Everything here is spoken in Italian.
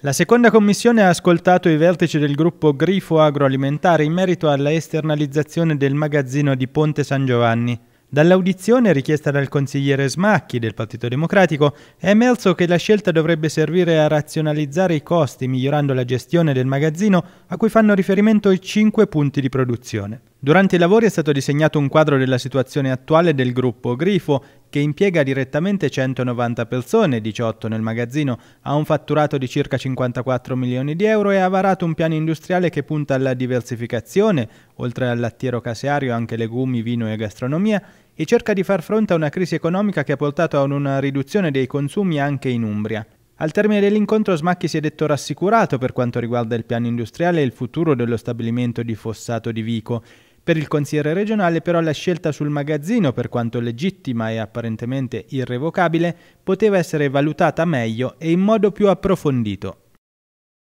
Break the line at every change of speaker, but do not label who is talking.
La seconda commissione ha ascoltato i vertici del gruppo Grifo Agroalimentare in merito alla esternalizzazione del magazzino di Ponte San Giovanni. Dall'audizione richiesta dal consigliere Smacchi del Partito Democratico è emerso che la scelta dovrebbe servire a razionalizzare i costi migliorando la gestione del magazzino a cui fanno riferimento i cinque punti di produzione. Durante i lavori è stato disegnato un quadro della situazione attuale del gruppo Grifo, che impiega direttamente 190 persone, 18 nel magazzino, ha un fatturato di circa 54 milioni di euro e ha varato un piano industriale che punta alla diversificazione, oltre al lattiero caseario anche legumi, vino e gastronomia, e cerca di far fronte a una crisi economica che ha portato a una riduzione dei consumi anche in Umbria. Al termine dell'incontro Smacchi si è detto rassicurato per quanto riguarda il piano industriale e il futuro dello stabilimento di Fossato di Vico. Per il consigliere regionale però la scelta sul magazzino, per quanto legittima e apparentemente irrevocabile, poteva essere valutata meglio e in modo più approfondito,